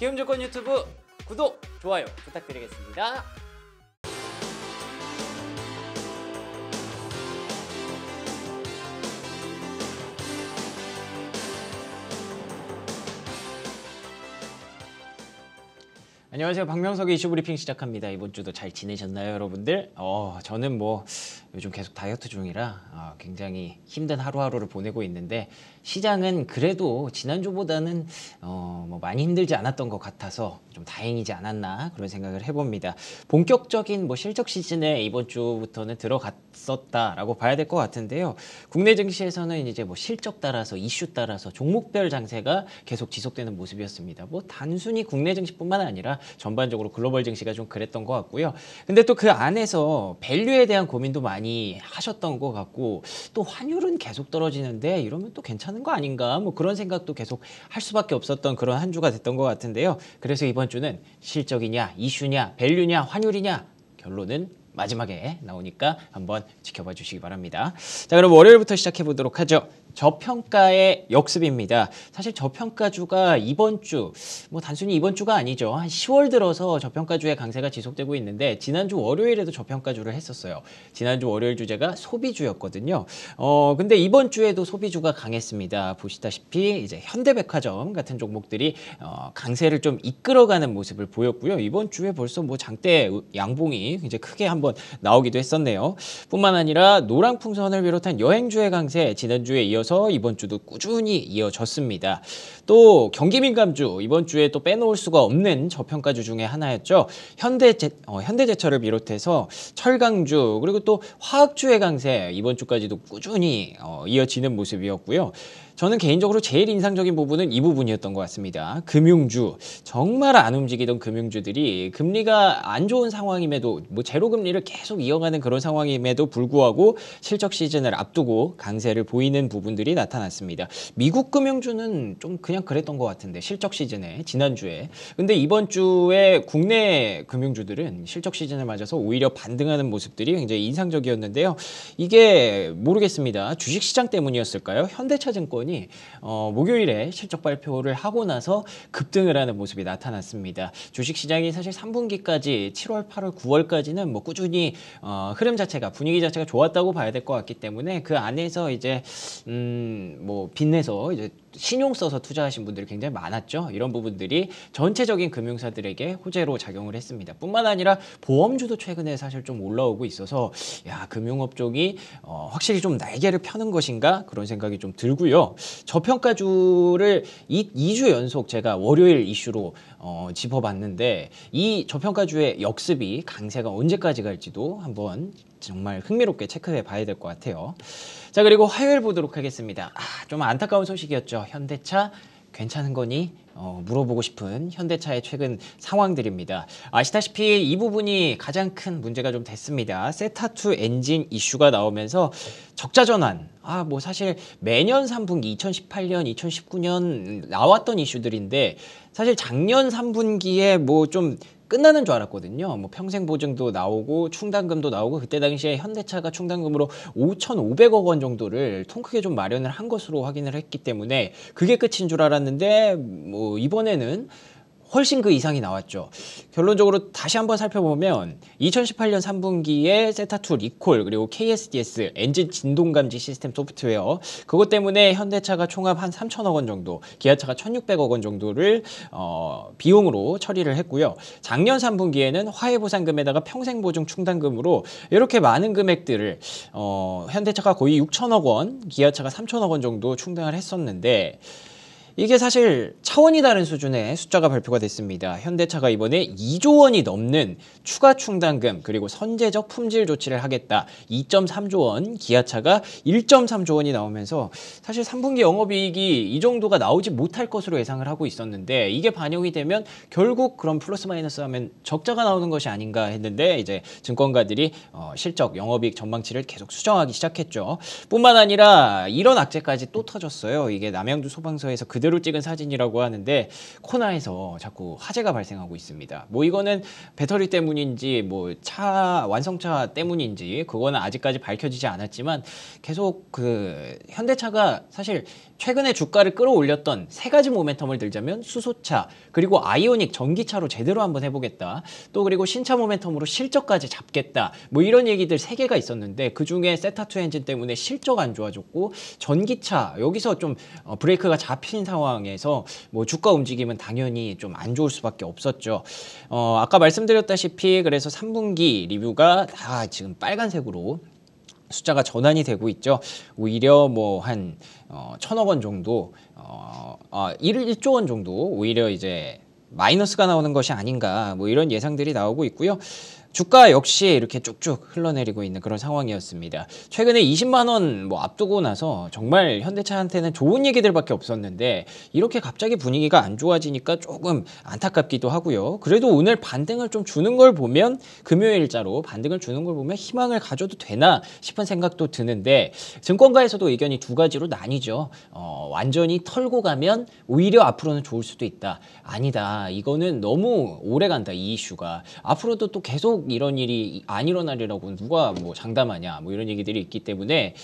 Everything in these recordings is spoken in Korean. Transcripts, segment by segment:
기음조건 유튜브 구독, 좋아요 부탁드리겠습니다. 안녕하세요. 박명석의 이슈 브리핑 시작합니다. 이번 주도 잘 지내셨나요, 여러분들? 어, 저는 뭐 요즘 계속 다이어트 중이라 어, 굉장히 힘든 하루하루를 보내고 있는데 시장은 그래도 지난주보다는 어뭐 많이 힘들지 않았던 것 같아서 좀 다행이지 않았나 그런 생각을 해봅니다. 본격적인 뭐 실적 시즌에 이번 주부터는 들어갔었다라고 봐야 될 것 같은데요. 국내 증시에서는 이제 뭐 실적 따라서 이슈 따라서 종목별 장세가 계속 지속되는 모습이었습니다. 뭐 단순히 국내 증시뿐만 아니라 전반적으로 글로벌 증시가 좀 그랬던 것 같고요. 근데 또 그 안에서 밸류에 대한 고민도 많이 많이 하셨던 것 같고 또 환율은 계속 떨어지는데 이러면 또 괜찮은 거 아닌가 뭐 그런 생각도 계속 할 수밖에 없었던 그런 한 주가 됐던 것 같은데요. 그래서 이번 주는 실적이냐 이슈냐 밸류냐 환율이냐 결론은 마지막에 나오니까 한번 지켜봐 주시기 바랍니다. 자 그럼 월요일부터 시작해 보도록 하죠. 저평가의 역습입니다. 사실 저평가주가 이번 주, 뭐 단순히 이번 주가 아니죠. 한 10월 들어서 저평가주의 강세가 지속되고 있는데 지난주 월요일에도 저평가주를 했었어요. 지난주 월요일 주제가 소비주였거든요. 어, 근데 이번 주에도 소비주가 강했습니다. 보시다시피 이제 현대백화점 같은 종목들이 어, 강세를 좀 이끌어가는 모습을 보였고요. 이번 주에 벌써 뭐 장대 양봉이 이제 크게 한번 나오기도 했었네요. 뿐만 아니라 노랑풍선을 비롯한 여행주의 강세 지난주에 이어 이어서 이번 주도 꾸준히 이어졌습니다. 또 경기 민감주 이번 주에 또 빼놓을 수가 없는 저평가주 중에 하나였죠. 현대제, 어, 현대제철을 비롯해서 철강주 그리고 또 화학주의 강세 이번 주까지도 꾸준히 어, 이어지는 모습이었고요. 저는 개인적으로 제일 인상적인 부분은 이 부분이었던 것 같습니다. 금융주 정말 안 움직이던 금융주들이 금리가 안 좋은 상황임에도 뭐 제로 금리를 계속 이어가는 그런 상황임에도 불구하고 실적 시즌을 앞두고 강세를 보이는 부분들이 나타났습니다. 미국 금융주는 좀 그냥 그랬던 것 같은데 실적 시즌에 지난주에 근데 이번 주에 국내 금융주들은 실적 시즌을 맞아서 오히려 반등하는 모습들이 굉장히 인상적이었는데요. 이게 모르겠습니다. 주식시장 때문이었을까요? 현대차증권이 부분이 어, 목요일에 실적 발표를 하고 나서 급등을 하는 모습이 나타났습니다. 주식시장이 사실 3분기까지 7월, 8월, 9월까지는 뭐 꾸준히 어, 흐름 자체가 분위기 자체가 좋았다고 봐야 될 것 같기 때문에 그 안에서 이제 음, 뭐 빛내서 이제 신용 써서 투자하신 분들이 굉장히 많았죠. 이런 부분들이 전체적인 금융사들에게 호재로 작용을 했습니다. 뿐만 아니라 보험주도 최근에 사실 좀 올라오고 있어서 야 금융업 종이 어, 확실히 좀 날개를 펴는 것인가 그런 생각이 좀 들고요. 저평가주를 이, 2주 연속 제가 월요일 이슈로 어, 짚어봤는데 이 저평가주의 역습이 강세가 언제까지 갈지도 한번 정말 흥미롭게 체크해 봐야 될 것 같아요. 자 그리고 화요일 보도록 하겠습니다. 아, 좀 안타까운 소식이었죠. 현대차 괜찮은 거니? 어, 물어보고 싶은 현대차의 최근 상황들입니다. 아시다시피 이 부분이 가장 큰 문제가 좀 됐습니다. 세타2 엔진 이슈가 나오면서 적자 전환. 아, 뭐 사실 매년 3분기 2018년, 2019년 나왔던 이슈들인데 사실 작년 3분기에 뭐좀 끝나는 줄 알았거든요. 뭐 평생 보증도 나오고 충당금도 나오고 그때 당시에 현대차가 충당금으로 5,500억 원 정도를 통크게 좀 마련을 한 것으로 확인을 했기 때문에 그게 끝인 줄 알았는데 뭐 이번에는 훨씬 그 이상이 나왔죠. 결론적으로 다시 한번 살펴보면 2018년 3분기에 세타툴 리콜 그리고 KSDS 엔진 진동 감지 시스템 소프트웨어 그것 때문에 현대차가 총합 한 3천억 원 정도, 기아차가 1,600억 원 정도를 어, 비용으로 처리를 했고요. 작년 3분기에는 화해 보상금에다가 평생 보증 충당금으로 이렇게 많은 금액들을 어, 현대차가 거의 6천억 원, 기아차가 3천억 원 정도 충당을 했었는데 이게 사실 차원이 다른 수준의 숫자가 발표가 됐습니다. 현대차가 이번에 2조 원이 넘는 추가 충당금 그리고 선제적 품질 조치를 하겠다. 2.3조 원, 기아차가 1.3조 원이 나오면서 사실 3분기 영업이익이 이 정도가 나오지 못할 것으로 예상을 하고 있었는데 이게 반영이 되면 결국 그런 플러스 마이너스 하면 적자가 나오는 것이 아닌가 했는데 이제 증권가들이 어, 실적 영업이익 전망치를 계속 수정하기 시작했죠. 뿐만 아니라 이런 악재까지 또 터졌어요. 이게 남양주 소방서에서 그대로 제대로 찍은 사진이라고 하는데 코나에서 자꾸 화재가 발생하고 있습니다. 뭐 이거는 배터리 때문인지 뭐 차 완성차 때문인지 그거는 아직까지 밝혀지지 않았지만 계속 그 현대차가 사실 최근에 주가를 끌어올렸던 세 가지 모멘텀을 들자면 수소차, 그리고 아이오닉 전기차로 제대로 한번 해보겠다. 또 그리고 신차 모멘텀으로 실적까지 잡겠다. 뭐 이런 얘기들 세 개가 있었는데 그중에 세타2 엔진 때문에 실적 안 좋아졌고 전기차 여기서 좀 어, 브레이크가 잡힌 상황에서 뭐 주가 움직임은 당연히 좀 안 좋을 수밖에 없었죠. 어, 아까 말씀드렸다시피 그래서 3분기 리뷰가 다 지금 빨간색으로 숫자가 전환이 되고 있죠. 오히려 뭐 한 어, 천억 원 정도, 어, 어, 아, 1, 조원 정도 오히려 이제 마이너스가 나오는 것이 아닌가 뭐 이런 예상들이 나오고 있고요. 주가 역시 이렇게 쭉쭉 흘러내리고 있는 그런 상황이었습니다. 최근에 20만 원 뭐 앞두고 나서 정말 현대차한테는 좋은 얘기들밖에 없었는데 이렇게 갑자기 분위기가 안 좋아지니까 조금 안타깝기도 하고요. 그래도 오늘 반등을 좀 주는 걸 보면 금요일자로 반등을 주는 걸 보면 희망을 가져도 되나 싶은 생각도 드는데 증권가에서도 의견이 두 가지로 나뉘죠. 어, 완전히 털고 가면 오히려 앞으로는 좋을 수도 있다. 아니다. 이거는 너무 오래 간다. 이 이슈가. 앞으로도 또 계속 계 이런 일이 안 일어나리라고 누가 뭐 장담하냐 뭐 이런 얘기들이 있기 때문에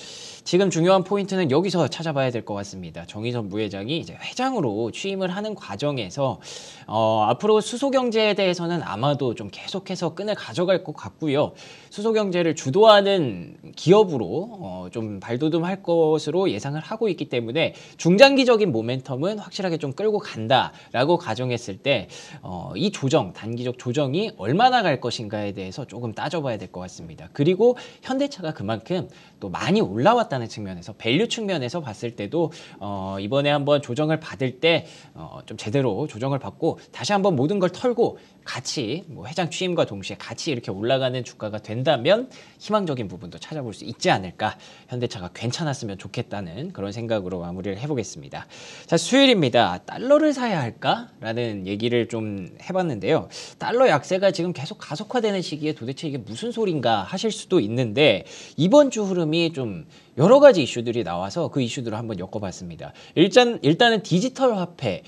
지금 중요한 포인트는 여기서 찾아봐야 될 것 같습니다. 정의선 부회장이 이제 회장으로 취임을 하는 과정에서 어, 앞으로 수소경제에 대해서는 아마도 좀 계속해서 끈을 가져갈 것 같고요. 수소경제를 주도하는 기업으로 어, 좀 발돋움할 것으로 예상을 하고 있기 때문에 중장기적인 모멘텀은 확실하게 좀 끌고 간다라고 가정했을 때이 어, 조정, 단기적 조정이 얼마나 갈 것인가에 있는가에 대해서 조금 따져봐야 될 것 같습니다. 그리고 현대차가 그만큼 또 많이 올라왔다는 측면에서 밸류 측면에서 봤을 때도 어, 이번에 한번 조정을 받을 때좀 어, 제대로 조정을 받고 다시 한번 모든 걸 털고 같이 뭐 회장 취임과 동시에 같이 이렇게 올라가는 주가가 된다면 희망적인 부분도 찾아볼 수 있지 않을까 현대차가 괜찮았으면 좋겠다는 그런 생각으로 마무리를 해보겠습니다 자 수요일입니다 달러를 사야 할까 라는 얘기를 좀 해봤는데요 달러 약세가 지금 계속 가속화되는 시간의 시기에 도대체 이게 무슨 소린가 하실 수도 있는데 이번 주 흐름이 좀 여러 가지 이슈들이 나와서 그 이슈들을 한번 엮어봤습니다. 일단, 일단은 디지털 화폐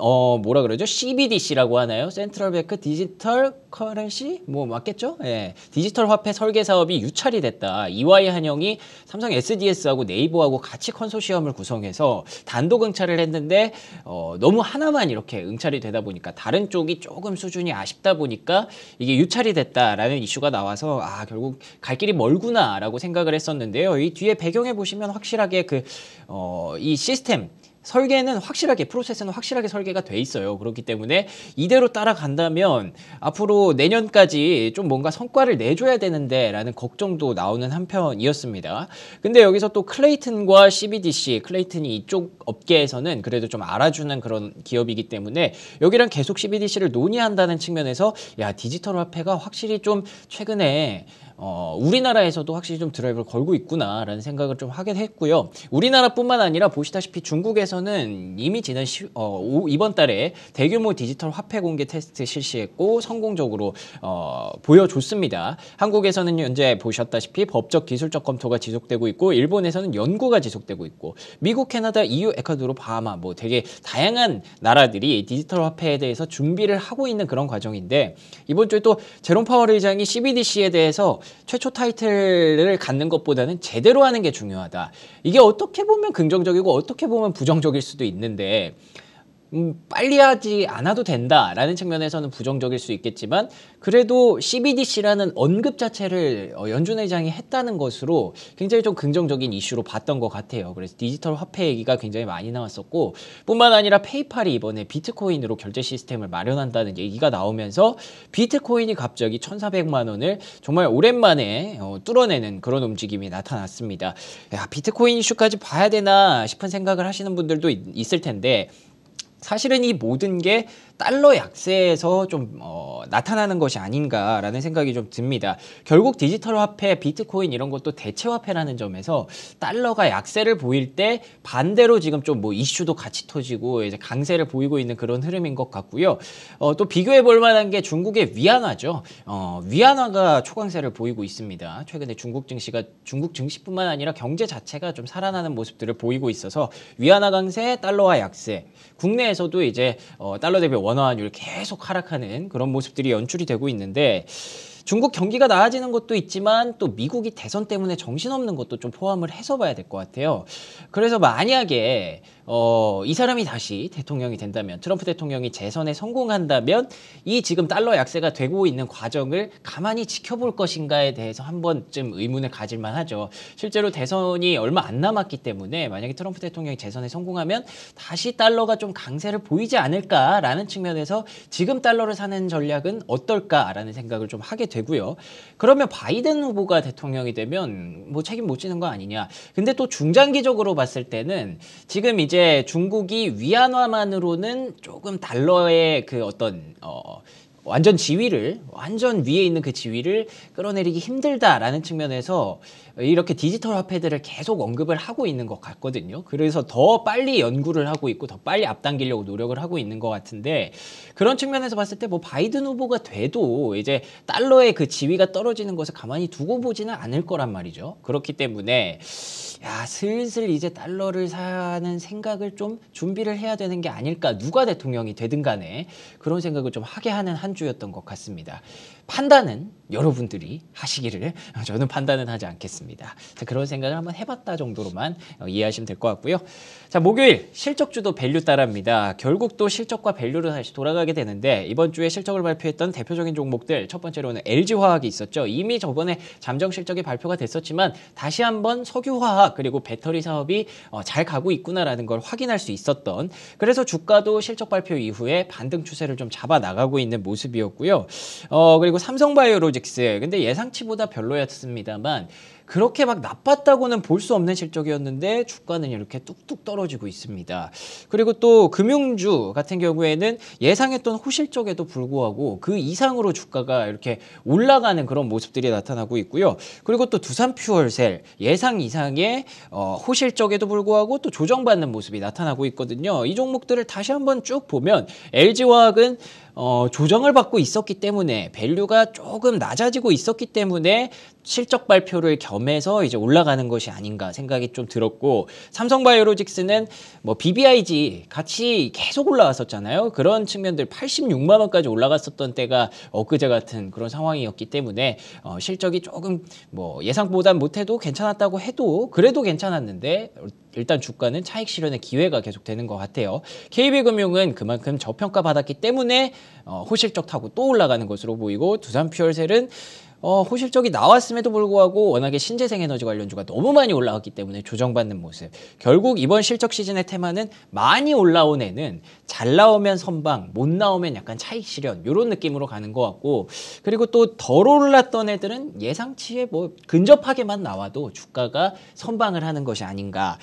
어 뭐라 그러죠? CBDC라고 하나요? 센트럴 베크 디지털 커런시 뭐 맞겠죠? 예. 디지털 화폐 설계 사업이 유찰이 됐다. 이와이 한영이 삼성 SDS하고 네이버하고 같이 컨소시엄을 구성해서 단독 응찰을 했는데 어 너무 하나만 이렇게 응찰이 되다 보니까 다른 쪽이 조금 수준이 아쉽다 보니까 이게 유찰이 됐다라는 이슈가 나와서 아 결국 갈 길이 멀구나라고 생각을 했었는데요. 이 뒤에 배경에 보시면 확실하게 그어이 시스템 설계는 확실하게 프로세스는 확실하게 설계가 돼 있어요. 그렇기 때문에 이대로 따라간다면 앞으로 내년까지 좀 뭔가 성과를 내줘야 되는데 라는 걱정도 나오는 한편이었습니다. 근데 여기서 또 클레이튼과 CBDC, 클레이튼이 이쪽 업계에서는 그래도 좀 알아주는 그런 기업이기 때문에 여기랑 계속 CBDC를 논의한다는 측면에서 야 디지털 화폐가 확실히 좀 최근에 어, 우리나라에서도 확실히 좀 드라이브를 걸고 있구나라는 생각을 좀 하게 했고요. 우리나라뿐만 아니라 보시다시피 중국에서는 이미 지난 시, 어, 오, 이번 달에 대규모 디지털 화폐 공개 테스트 실시했고 성공적으로 어, 보여줬습니다. 한국에서는 현재 보셨다시피 법적 기술적 검토가 지속되고 있고 일본에서는 연구가 지속되고 있고 미국, 캐나다, EU, 에콰도르, 바하마 뭐 되게 다양한 나라들이 디지털 화폐에 대해서 준비를 하고 있는 그런 과정인데 이번 주에 또 제롬 파월 의장이 CBDC에 대해서 최초 타이틀을 갖는 것보다는 제대로 하는 게 중요하다. 이게 어떻게 보면 긍정적이고 어떻게 보면 부정적일 수도 있는데 음, 빨리 하지 않아도 된다라는 측면에서는 부정적일 수 있겠지만 그래도 CBDC라는 언급 자체를 어, 연준 회장이 했다는 것으로 굉장히 좀 긍정적인 이슈로 봤던 것 같아요. 그래서 디지털 화폐 얘기가 굉장히 많이 나왔었고 뿐만 아니라 페이팔이 이번에 비트코인으로 결제 시스템을 마련한다는 얘기가 나오면서 비트코인이 갑자기 1,400만 원을 정말 오랜만에 어, 뚫어내는 그런 움직임이 나타났습니다. 야, 비트코인 이슈까지 봐야 되나 싶은 생각을 하시는 분들도 있, 있을 텐데 사실은 이 모든 게 달러 약세에서 좀 어, 나타나는 것이 아닌가라는 생각이 좀 듭니다. 결국 디지털 화폐, 비트코인 이런 것도 대체 화폐라는 점에서 달러가 약세를 보일 때 반대로 지금 좀 뭐 이슈도 같이 터지고 이제 강세를 보이고 있는 그런 흐름인 것 같고요. 어, 또 비교해 볼 만한 게 중국의 위안화죠. 어, 위안화가 초강세를 보이고 있습니다. 최근에 중국 증시가 중국 증시뿐만 아니라 경제 자체가 좀 살아나는 모습들을 보이고 있어서 위안화 강세, 달러화 약세. 국내에서도 이제 어, 달러 대비 원화환율 계속 하락하는 그런 모습들이 연출이 되고 있는데 중국 경기가 나아지는 것도 있지만 또 미국이 대선 때문에 정신없는 것도 좀 포함을 해서 봐야 될 것 같아요. 그래서 만약에 어, 이 사람이 다시 대통령이 된다면 트럼프 대통령이 재선에 성공한다면 이 지금 달러 약세가 되고 있는 과정을 가만히 지켜볼 것인가에 대해서 한 번쯤 의문을 가질 만하죠. 실제로 대선이 얼마 안 남았기 때문에 만약에 트럼프 대통령이 재선에 성공하면 다시 달러가 좀 강세를 보이지 않을까라는 측면에서 지금 달러를 사는 전략은 어떨까라는 생각을 좀 하게 되고요. 그러면 바이든 후보가 대통령이 되면 뭐 책임 못 지는 거 아니냐. 근데 또 중장기적으로 봤을 때는 지금 이제 이제 중국이 위안화만으로는 조금 달러의 그 어떤 어 완전 지위를 완전 위에 있는 그 지위를 끌어내리기 힘들다라는 측면에서 이렇게 디지털 화폐들을 계속 언급을 하고 있는 것 같거든요. 그래서 더 빨리 연구를 하고 있고 더 빨리 앞당기려고 노력을 하고 있는 것 같은데 그런 측면에서 봤을 때 뭐 바이든 후보가 돼도 이제 달러의 그 지위가 떨어지는 것을 가만히 두고 보지는 않을 거란 말이죠. 그렇기 때문에 야 슬슬 이제 달러를 사는 생각을 좀 준비를 해야 되는 게 아닐까 누가 대통령이 되든 간에 그런 생각을 좀 하게 하는 한 주였던 것 같습니다. 판단은 여러분들이 하시기를 저는 판단은 하지 않겠습니다. 자, 그런 생각을 한번 해봤다 정도로만 어, 이해하시면 될 것 같고요. 자 목요일 실적주도 밸류 따라입니다. 결국 또 실적과 밸류로 다시 돌아가게 되는데 이번 주에 실적을 발표했던 대표적인 종목들 첫 번째로는 LG화학이 있었죠. 이미 저번에 잠정 실적이 발표가 됐었지만 다시 한번 석유화학 그리고 배터리 사업이 어, 잘 가고 있구나라는 걸 확인할 수 있었던 그래서 주가도 실적 발표 이후에 반등 추세를 좀 잡아 나가고 있는 모습이었고요. 어 그리고 삼성바이오로직스 근데 예상치보다 별로였습니다만 그렇게 막 나빴다고는 볼 수 없는 실적이었는데 주가는 이렇게 뚝뚝 떨어지고 있습니다. 그리고 또 금융주 같은 경우에는 예상했던 호실적에도 불구하고 그 이상으로 주가가 이렇게 올라가는 그런 모습들이 나타나고 있고요. 그리고 또 두산퓨얼셀 예상 이상의 어, 호실적에도 불구하고 또 조정받는 모습이 나타나고 있거든요. 이 종목들을 다시 한번 쭉 보면 LG화학은 어, 조정을 받고 있었기 때문에 밸류가 조금 낮아지고 있었기 때문에 실적 발표를 겸해서 이제 올라가는 것이 아닌가 생각이 좀 들었고 삼성바이오로직스는 뭐 BBIG 같이 계속 올라갔었잖아요. 그런 측면들 86만 원까지 올라갔었던 때가 엊그제 같은 그런 상황이었기 때문에 어, 실적이 조금 뭐 예상보단 못해도 괜찮았다고 해도 그래도 괜찮았는데 일단 주가는 차익 실현의 기회가 계속되는 것 같아요. KB금융은 그만큼 저평가받았기 때문에 어, 호실적 타고 또 올라가는 것으로 보이고 두산퓨얼셀은 어, 호실적이 나왔음에도 불구하고 워낙에 신재생 에너지 관련주가 너무 많이 올라왔기 때문에 조정받는 모습. 결국 이번 실적 시즌의 테마는 많이 올라온 애는 잘 나오면 선방, 못 나오면 약간 차익 실현 이런 느낌으로 가는 것 같고 그리고 또 덜 올랐던 애들은 예상치에 뭐 근접하게만 나와도 주가가 선방을 하는 것이 아닌가.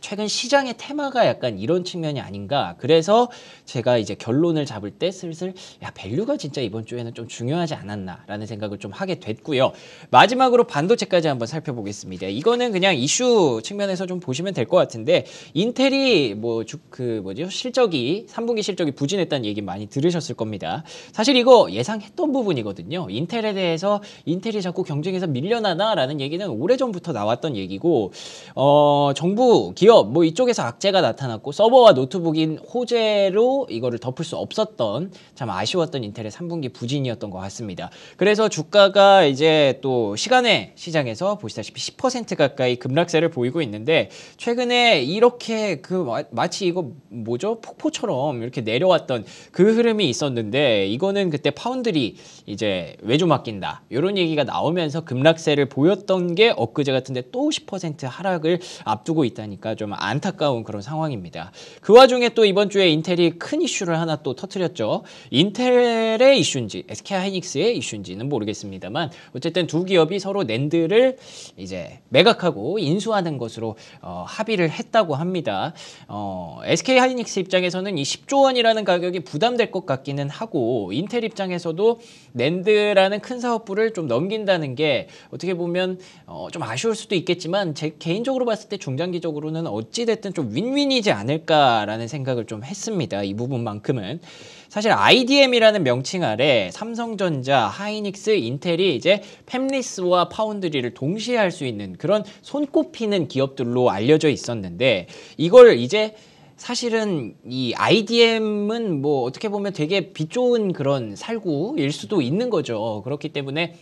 최근 시장의 테마가 약간 이런 측면이 아닌가. 그래서 제가 이제 결론을 잡을 때 슬슬 야 밸류가 진짜 이번 주에는 좀 중요하지 않았나라는 생각을 좀 하게. 됐고요. 마지막으로 반도체까지 한번 살펴보겠습니다. 이거는 그냥 이슈 측면에서 좀 보시면 될 것 같은데 인텔이 뭐 그뭐지 실적이 3분기 실적이 부진했다는 얘기 많이 들으셨을 겁니다. 사실 이거 예상했던 부분이거든요. 인텔에 대해서 인텔이 자꾸 경쟁에서 밀려나나라는 얘기는 오래전부터 나왔던 얘기고 어 정부 기업 뭐 이쪽에서 악재가 나타났고 서버와 노트북인 호재로 이거를 덮을 수 없었던 참 아쉬웠던 인텔의 3분기 부진이었던 것 같습니다. 그래서 주가가 주가 이제 또 시간의 시장에서 보시다시피 10% 가까이 급락세를 보이고 있는데 최근에 이렇게 그 마치 이거 뭐죠? 폭포처럼 이렇게 내려왔던 그 흐름이 있었는데 이거는 그때 파운드리 이제 외조 맡긴다 이런 얘기가 나오면서 급락세를 보였던 게 엊그제 같은데 또 10% 하락을 앞두고 있다니까 좀 안타까운 그런 상황입니다. 그 와중에 또 이번 주에 인텔이 큰 이슈를 하나 또 터트렸죠. 인텔의 이슈인지 SK하이닉스의 이슈인지는 모르겠습니다 있습니다만 어쨌든 두 기업이 서로 낸드를 이제 매각하고 인수하는 것으로 어, 합의를 했다고 합니다. 어, SK 하이닉스 입장에서는 이 10조 원이라는 가격이 부담될 것 같기는 하고 인텔 입장에서도 낸드라는 큰 사업부를 좀 넘긴다는 게 어떻게 보면 어, 좀 아쉬울 수도 있겠지만 제 개인적으로 봤을 때 중장기적으로는 어찌됐든 좀 윈윈이지 않을까라는 생각을 좀 했습니다. 이 부분만큼은. 사실 IDM이라는 명칭 아래 삼성전자, 하이닉스, 인텔이 이제 팹리스와 파운드리를 동시에 할 수 있는 그런 손꼽히는 기업들로 알려져 있었는데 이걸 이제 사실은 이 IDM은 뭐 어떻게 보면 되게 빛 좋은 그런 살구일 수도 있는 거죠. 그렇기 때문에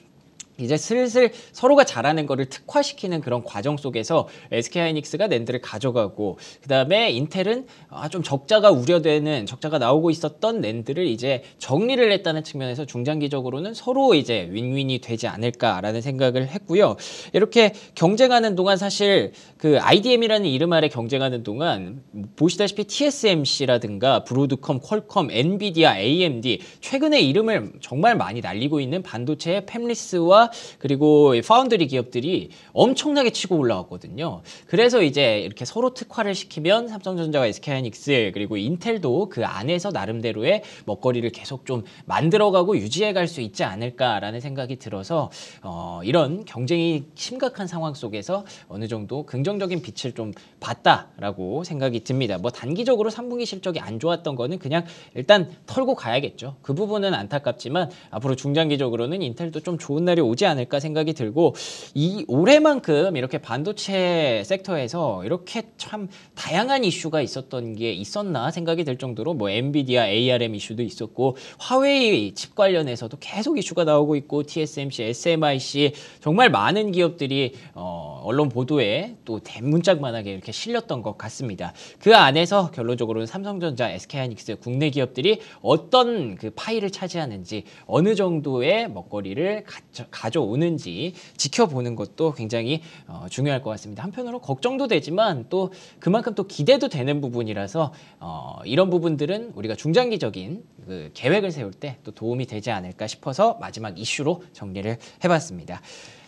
이제 슬슬 서로가 잘하는 거를 특화시키는 그런 과정 속에서 SK 하이닉스가 낸드를 가져가고 그다음에 인텔은 아, 좀 적자가 우려되는 적자가 나오고 있었던 낸드를 이제 정리를 했다는 측면에서 중장기적으로는 서로 이제 윈윈이 되지 않을까라는 생각을 했고요. 이렇게 경쟁하는 동안 사실 그 IDM이라는 이름 아래 경쟁하는 동안 보시다시피 TSMC라든가 브로드컴, 퀄컴, 엔비디아, AMD 최근에 이름을 정말 많이 날리고 있는 반도체의 팹리스와 그리고 파운드리 기업들이 엄청나게 치고 올라왔거든요. 그래서 이제 이렇게 서로 특화를 시키면 삼성전자와 SK하이닉스 그리고 인텔도 그 안에서 나름대로의 먹거리를 계속 좀 만들어가고 유지해갈 수 있지 않을까라는 생각이 들어서 어, 이런 경쟁이 심각한 상황 속에서 어느 정도 긍정적인 빛을 좀 봤다라고 생각이 듭니다. 뭐 단기적으로 3분기 실적이 안 좋았던 거는 그냥 일단 털고 가야겠죠. 그 부분은 안타깝지만 앞으로 중장기적으로는 인텔도 좀 좋은 날이 오지 있지 않을까 생각이 들고 이 올해만큼 이렇게 반도체 섹터에서 이렇게 참 다양한 이슈가 있었던 게 있었나 생각이 들 정도로 뭐 엔비디아 ARM 이슈도 있었고 화웨이 칩 관련해서도 계속 이슈가 나오고 있고 TSMC, SMIC 정말 많은 기업들이 어 언론 보도에 또 대문짝만하게 이렇게 실렸던 것 같습니다. 그 안에서 결론적으로는 삼성전자, SK하이닉스 국내 기업들이 어떤 그 파일을 차지하는지 어느 정도의 먹거리를 가져, 오는지 지켜보는 것도 굉장히 어, 중요할 것 같습니다. 한편으로 걱정도 되지만 또 그만큼 또 기대도 되는 부분이라서 어, 이런 부분들은 우리가 중장기적인 그 계획을 세울 때 또 도움이 되지 않을까 싶어서 마지막 이슈로 정리를 해봤습니다.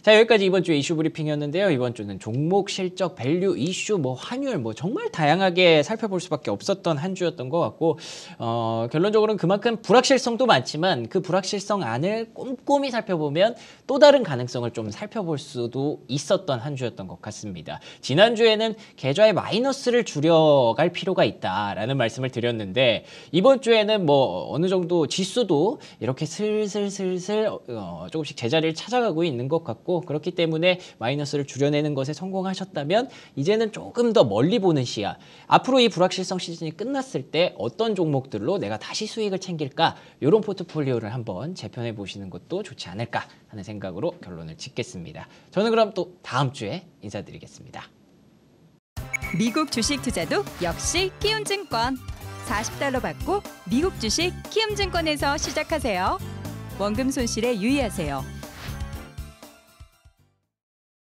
자 여기까지 이번 주 이슈 브리핑이었는데요. 이번 주는 종목 실적, 밸류, 이슈, 뭐 환율 뭐 정말 다양하게 살펴볼 수밖에 없었던 한 주였던 것 같고 어, 결론적으로는 그만큼 불확실성도 많지만 그 불확실성 안을 꼼꼼히 살펴보면 또 다른 가능성을 좀 살펴볼 수도 있었던 한 주였던 것 같습니다. 지난주에는 계좌의 마이너스를 줄여갈 필요가 있다라는 말씀을 드렸는데 이번 주에는 뭐 어느 정도 지수도 이렇게 슬슬슬슬 어, 조금씩 제자리를 찾아가고 있는 것 같고 있었고 그렇기 때문에 마이너스를 줄여내는 것에 성공하셨다면 이제는 조금 더 멀리 보는 시야 앞으로 이 불확실성 시즌이 끝났을 때 어떤 종목들로 내가 다시 수익을 챙길까 이런 포트폴리오를 한번 재편해 보시는 것도 좋지 않을까 하는 생각으로 결론을 짓겠습니다. 저는 그럼 또 다음 주에 인사드리겠습니다. 미국 주식 투자도 역시 키움증권 40달러 받고 미국 주식 키움증권에서 시작하세요. 원금 손실에 유의하세요.